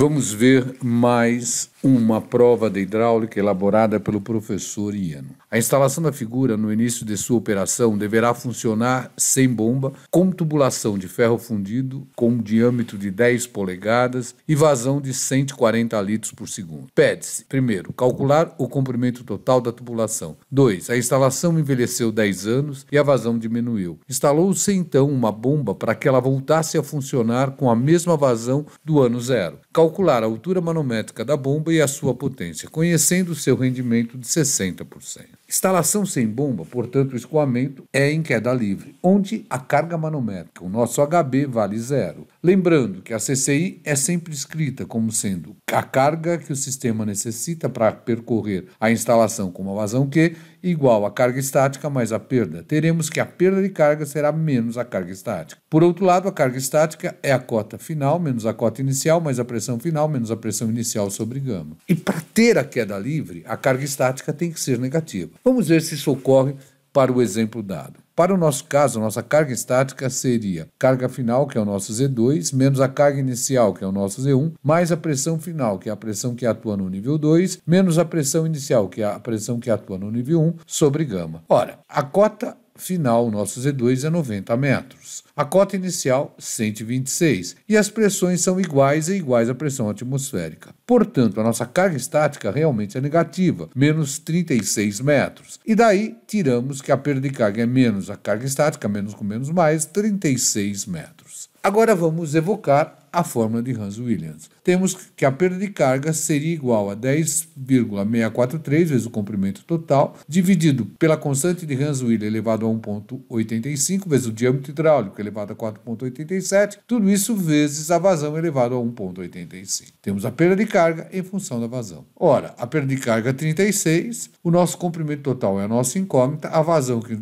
Vamos ver mais uma prova de hidráulica elaborada pelo professor Iano. A instalação da figura no início de sua operação deverá funcionar sem bomba, com tubulação de ferro fundido com um diâmetro de 10 polegadas e vazão de 140 litros por segundo. Pede-se, primeiro, calcular o comprimento total da tubulação. 2. A instalação envelheceu 10 anos e a vazão diminuiu. Instalou-se então uma bomba para que ela voltasse a funcionar com a mesma vazão do ano zero calcular a altura manométrica da bomba e a sua potência, conhecendo seu rendimento de 60%. Instalação sem bomba, portanto, o escoamento é em queda livre, onde a carga manométrica, o nosso HB, vale zero. Lembrando que a CCI é sempre escrita como sendo a carga que o sistema necessita para percorrer a instalação com uma vazão Q igual à carga estática mais a perda. Teremos que a perda de carga será menos a carga estática. Por outro lado, a carga estática é a cota final menos a cota inicial mais a pressão final menos a pressão inicial sobre gama. E para ter a queda livre, a carga estática tem que ser negativa. Vamos ver se isso ocorre para o exemplo dado. Para o nosso caso, a nossa carga estática seria carga final, que é o nosso Z2, menos a carga inicial, que é o nosso Z1, mais a pressão final, que é a pressão que atua no nível 2, menos a pressão inicial, que é a pressão que atua no nível 1, sobre gama. Ora, a cota final, nosso Z2 é 90 metros. A cota inicial, 126, e as pressões são iguais e iguais à pressão atmosférica. Portanto, a nossa carga estática realmente é negativa, menos 36 metros. E daí, tiramos que a perda de carga é menos a carga estática, menos com menos mais, 36 metros. Agora vamos evocar a fórmula de Hans Williams. Temos que a perda de carga seria igual a 10,643 vezes o comprimento total, dividido pela constante de Hans Williams elevado a 1,85 vezes o diâmetro hidráulico elevado a 4,87, tudo isso vezes a vazão elevado a 1,85. Temos a perda de carga em função da vazão. Ora, a perda de carga é 36, o nosso comprimento total é a nossa incógnita, a vazão que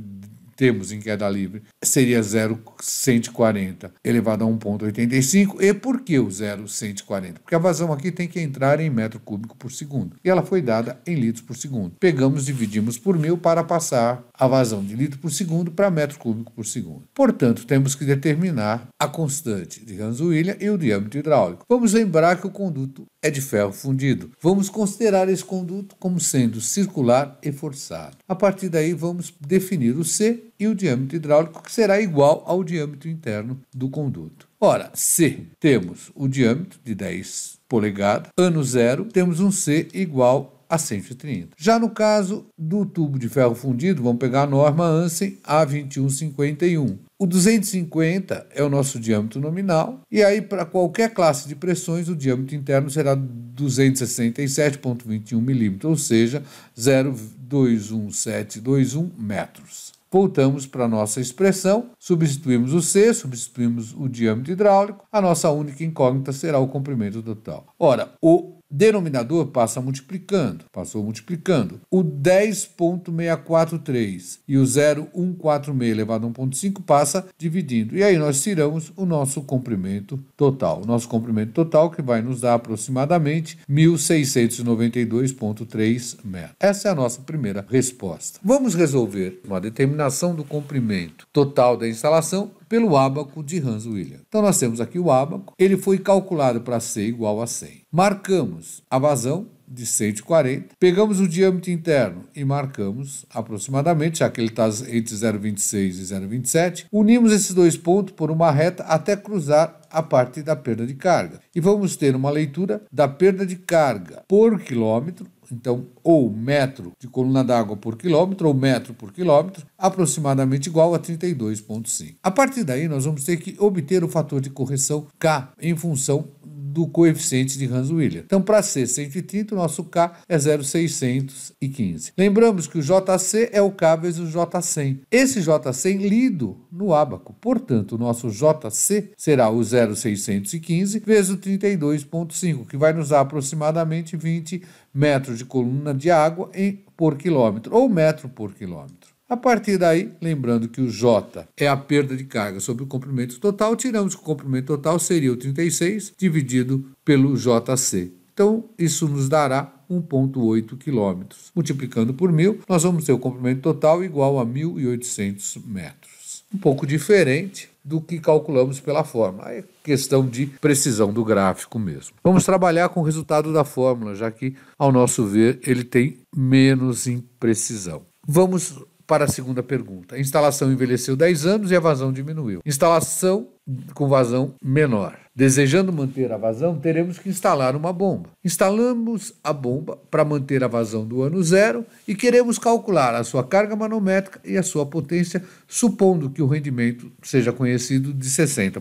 temos em queda livre seria 0,140 elevado a 1,85. E por que o 0,140? Porque a vazão aqui tem que entrar em metro cúbico por segundo. E ela foi dada em litros por segundo. Pegamos, dividimos por mil para passar a vazão de litro por segundo para metro cúbico por segundo. Portanto, temos que determinar a constante de Hans William e o diâmetro hidráulico. Vamos lembrar que o conduto é de ferro fundido. Vamos considerar esse conduto como sendo circular e forçado. A partir daí, vamos definir o C e o diâmetro hidráulico, que será igual ao diâmetro interno do conduto. Ora, c temos o diâmetro de 10 polegadas, ano zero, temos um C igual a 130. Já no caso do tubo de ferro fundido, vamos pegar a norma ANSEN A2151. O 250 é o nosso diâmetro nominal, e aí para qualquer classe de pressões o diâmetro interno será 267,21 milímetros, ou seja, 0,21721 metros. Voltamos para a nossa expressão, substituímos o C, substituímos o diâmetro hidráulico, a nossa única incógnita será o comprimento total. Ora, o Denominador passa multiplicando, passou multiplicando. O 10.643 e o 0,146 elevado a 1.5 passa dividindo. E aí nós tiramos o nosso comprimento total. O nosso comprimento total que vai nos dar aproximadamente 1.692,3 metros. Essa é a nossa primeira resposta. Vamos resolver uma determinação do comprimento total da instalação pelo ábaco de Hans William. Então nós temos aqui o ábaco, ele foi calculado para ser igual a 100. Marcamos a vazão de 140, pegamos o diâmetro interno e marcamos aproximadamente, já que ele está entre 0,26 e 0,27, unimos esses dois pontos por uma reta até cruzar a parte da perda de carga. E vamos ter uma leitura da perda de carga por quilômetro então, ou metro de coluna d'água por quilômetro, ou metro por quilômetro, aproximadamente igual a 32,5. A partir daí, nós vamos ter que obter o fator de correção K em função do coeficiente de Hans-Willer. Então, para ser 130, o nosso K é 0,615. Lembramos que o JC é o K vezes o J100. Esse J100 lido no abaco. Portanto, o nosso JC será o 0,615 vezes o 32,5, que vai nos dar aproximadamente 20 metros de coluna de água em, por quilômetro, ou metro por quilômetro. A partir daí, lembrando que o J é a perda de carga sobre o comprimento total, tiramos que o comprimento total seria o 36 dividido pelo JC. Então, isso nos dará 1,8 km. Multiplicando por mil, nós vamos ter o comprimento total igual a 1.800 metros. Um pouco diferente do que calculamos pela fórmula. É questão de precisão do gráfico mesmo. Vamos trabalhar com o resultado da fórmula, já que, ao nosso ver, ele tem menos imprecisão. Vamos para a segunda pergunta. A instalação envelheceu 10 anos e a vazão diminuiu. Instalação com vazão menor. Desejando manter a vazão, teremos que instalar uma bomba. Instalamos a bomba para manter a vazão do ano zero e queremos calcular a sua carga manométrica e a sua potência, supondo que o rendimento seja conhecido de 60%.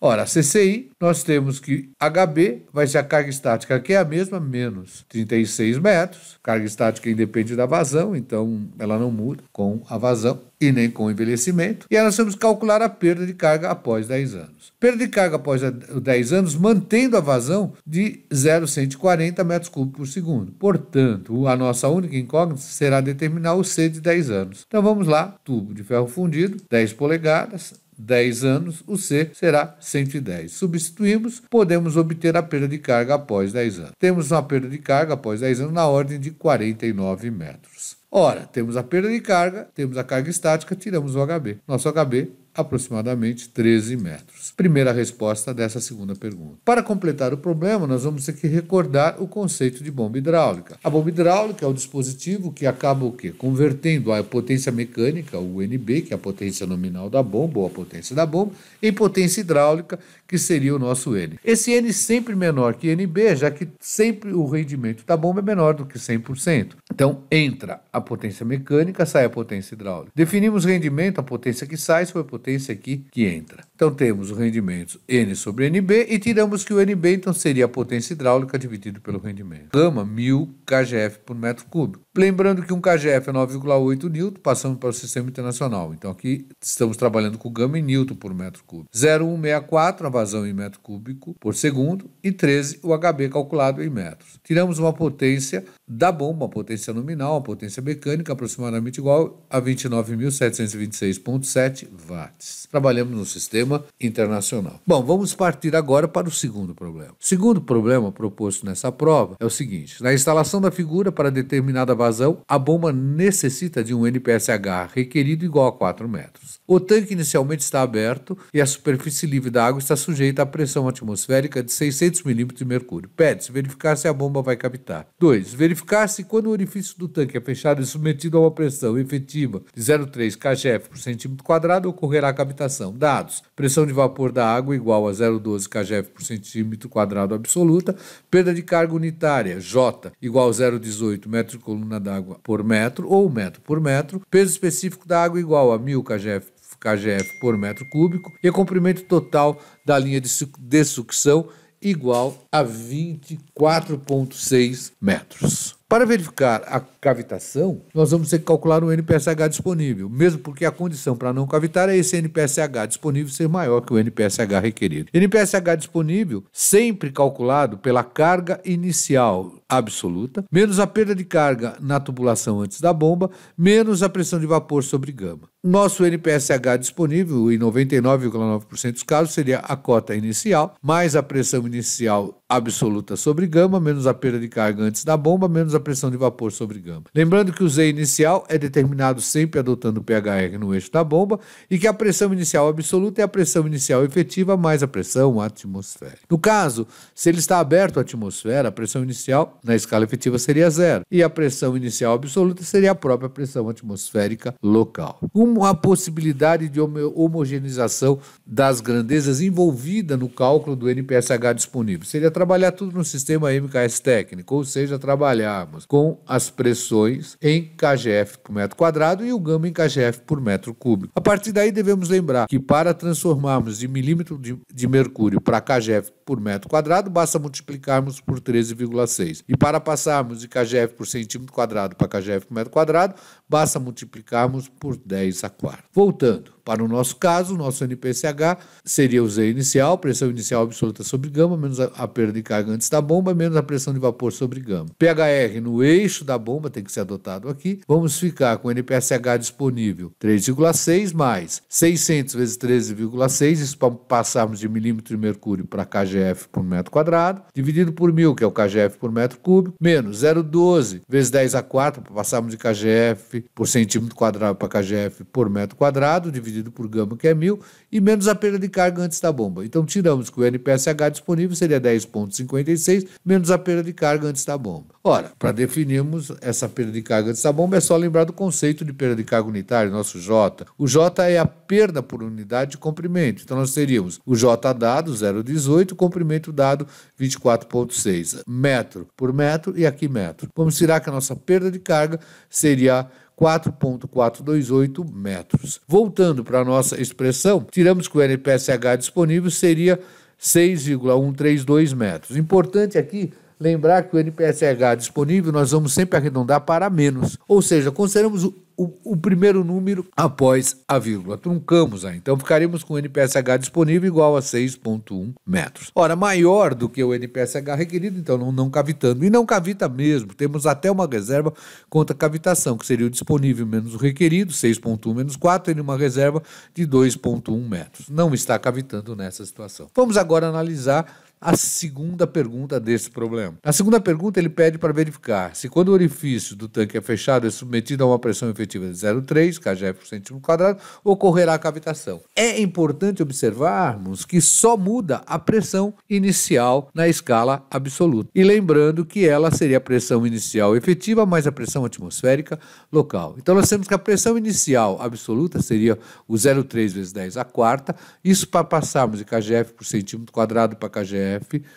Ora, a CCI, nós temos que HB vai ser a carga estática, que é a mesma, menos 36 metros. Carga estática independe da vazão, então ela não muda com a vazão e nem com o envelhecimento, e aí nós temos que calcular a perda de carga após 10 anos. Perda de carga após 10 anos, mantendo a vazão de 0,140 metros cúbicos por segundo. Portanto, a nossa única incógnita será determinar o C de 10 anos. Então vamos lá, tubo de ferro fundido, 10 polegadas, 10 anos, o C será 110. Substituímos, podemos obter a perda de carga após 10 anos. Temos uma perda de carga após 10 anos na ordem de 49 metros. Ora, temos a perda de carga, temos a carga estática, tiramos o HB. Nosso HB aproximadamente 13 metros. Primeira resposta dessa segunda pergunta. Para completar o problema, nós vamos ter que recordar o conceito de bomba hidráulica. A bomba hidráulica é o dispositivo que acaba o quê? Convertendo a potência mecânica, o NB, que é a potência nominal da bomba ou a potência da bomba, em potência hidráulica, que seria o nosso N. Esse N sempre menor que NB, já que sempre o rendimento da bomba é menor do que 100%. Então, entra a potência mecânica, sai a potência hidráulica. Definimos rendimento, a potência que sai sobre a potência potência aqui que entra. Então temos o rendimento N sobre NB e tiramos que o NB então seria a potência hidráulica dividido pelo rendimento. Gama 1000 kgf por metro cúbico. Lembrando que um KGF é 9,8 N, passamos para o sistema internacional. Então aqui estamos trabalhando com gama em N por metro cúbico. 0,164 a vazão em metro cúbico por segundo e 13 o HB calculado em metros. Tiramos uma potência da bomba, uma potência nominal, uma potência mecânica aproximadamente igual a 29.726,7 watts. Trabalhamos no sistema internacional. Bom, vamos partir agora para o segundo problema. O segundo problema proposto nessa prova é o seguinte: na instalação da figura para determinada vazão, a bomba necessita de um NPSH requerido igual a 4 metros. O tanque inicialmente está aberto e a superfície livre da água está sujeita à pressão atmosférica de 600 milímetros de mercúrio. Pede-se verificar se a bomba vai captar. 2. Verificar se quando o orifício do tanque é fechado e submetido a uma pressão efetiva de 0,3 kgf por centímetro quadrado, ocorrerá a captação. Dados: pressão de vapor da água igual a 0,12 kgf por centímetro quadrado absoluta, perda de carga unitária J igual a 0,18 metros de coluna coluna d'água por metro ou metro por metro, peso específico da água igual a 1000 kgf, kgf por metro cúbico e comprimento total da linha de, su de sucção igual a 24,6 metros. Para verificar a cavitação, nós vamos ter que calcular o NPSH disponível, mesmo porque a condição para não cavitar é esse NPSH disponível ser maior que o NPSH requerido. NPSH disponível sempre calculado pela carga inicial absoluta, menos a perda de carga na tubulação antes da bomba, menos a pressão de vapor sobre gama. Nosso NPSH disponível, em 99,9% dos casos, seria a cota inicial, mais a pressão inicial absoluta sobre gama, menos a perda de carga antes da bomba, menos a pressão de vapor sobre gama. Lembrando que o Z inicial é determinado sempre adotando o PHR no eixo da bomba e que a pressão inicial absoluta é a pressão inicial efetiva mais a pressão atmosférica. No caso, se ele está aberto à atmosfera, a pressão inicial na escala efetiva seria zero e a pressão inicial absoluta seria a própria pressão atmosférica local. Uma possibilidade de homogeneização das grandezas envolvida no cálculo do NPSH disponível seria trabalhar tudo no sistema MKS técnico, ou seja, trabalhar gramas, com as pressões em kgf por metro quadrado e o gama em kgf por metro cúbico. A partir daí, devemos lembrar que para transformarmos de milímetro de, de mercúrio para kgf por metro quadrado, basta multiplicarmos por 13,6. E para passarmos de kgf por centímetro quadrado para kgf por metro quadrado, basta multiplicarmos por 10 a 4. Voltando, para o nosso caso, nosso NPCH seria o Z inicial, pressão inicial absoluta sobre gama, menos a perda de carga antes da bomba, menos a pressão de vapor sobre gama. PHR no eixo da bomba tem que ser adotado aqui. Vamos ficar com o NPCH disponível 3,6 mais 600 vezes 13,6, isso para passarmos de milímetro de mercúrio para KGF por metro quadrado, dividido por mil, que é o KGF por metro cúbico, menos 0,12 vezes 10 a 4, para passarmos de KGF por centímetro quadrado para kgf por metro quadrado, dividido por gama, que é mil e menos a perda de carga antes da bomba. Então, tiramos que o NPSH disponível seria 10,56 menos a perda de carga antes da bomba. Ora, para definirmos essa perda de carga antes da bomba, é só lembrar do conceito de perda de carga unitária, nosso J. O J é a perda por unidade de comprimento. Então, nós teríamos o J dado, 0,18, comprimento dado, 24,6 metro por metro e aqui metro. Vamos tirar que a nossa perda de carga seria 4.428 metros. Voltando para a nossa expressão, tiramos que o NPSH disponível seria 6,132 metros. Importante aqui Lembrar que o NPSH disponível nós vamos sempre arredondar para menos, ou seja, consideramos o, o, o primeiro número após a vírgula. Truncamos aí, então ficaremos com o NPSH disponível igual a 6,1 metros. Ora, maior do que o NPSH requerido, então não, não cavitando. E não cavita mesmo, temos até uma reserva contra cavitação, que seria o disponível menos o requerido, 6,1 menos 4, e uma reserva de 2,1 metros. Não está cavitando nessa situação. Vamos agora analisar a segunda pergunta desse problema. Na segunda pergunta, ele pede para verificar se quando o orifício do tanque é fechado, é submetido a uma pressão efetiva de 0,3 kgf por centímetro quadrado, ocorrerá a cavitação. É importante observarmos que só muda a pressão inicial na escala absoluta. E lembrando que ela seria a pressão inicial efetiva mais a pressão atmosférica local. Então nós temos que a pressão inicial absoluta seria o 0,3 vezes 10 a quarta, isso para passarmos de kgf por centímetro quadrado para kgf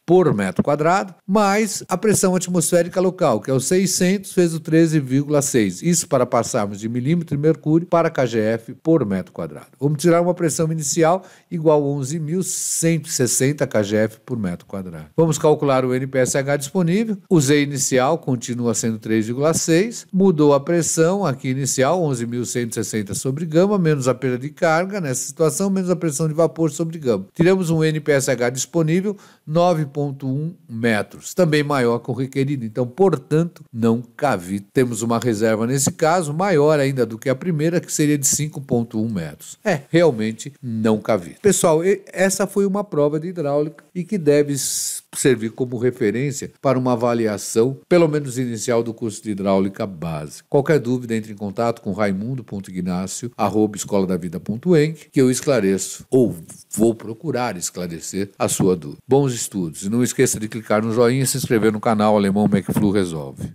por metro quadrado, mais a pressão atmosférica local, que é o 600 vezes o 13,6. Isso para passarmos de milímetro de mercúrio para kgf por metro quadrado. Vamos tirar uma pressão inicial igual a 11.160 kgf por metro quadrado. Vamos calcular o NPSH disponível. O Z inicial continua sendo 3,6. Mudou a pressão aqui inicial, 11.160 sobre gama, menos a perda de carga nessa situação, menos a pressão de vapor sobre gama. Tiramos um NPSH disponível 9,1 metros, também maior que o requerido, então, portanto, não cavita. Temos uma reserva nesse caso maior ainda do que a primeira, que seria de 5,1 metros. É, realmente não cavita. Pessoal, essa foi uma prova de hidráulica e que deve servir como referência para uma avaliação, pelo menos inicial, do curso de hidráulica básica. Qualquer dúvida, entre em contato com raimundo.ignacio.escoladavida.enc que eu esclareço ou vou procurar esclarecer a sua dúvida. Bons estudos e não esqueça de clicar no joinha e se inscrever no canal Alemão McFlu Resolve.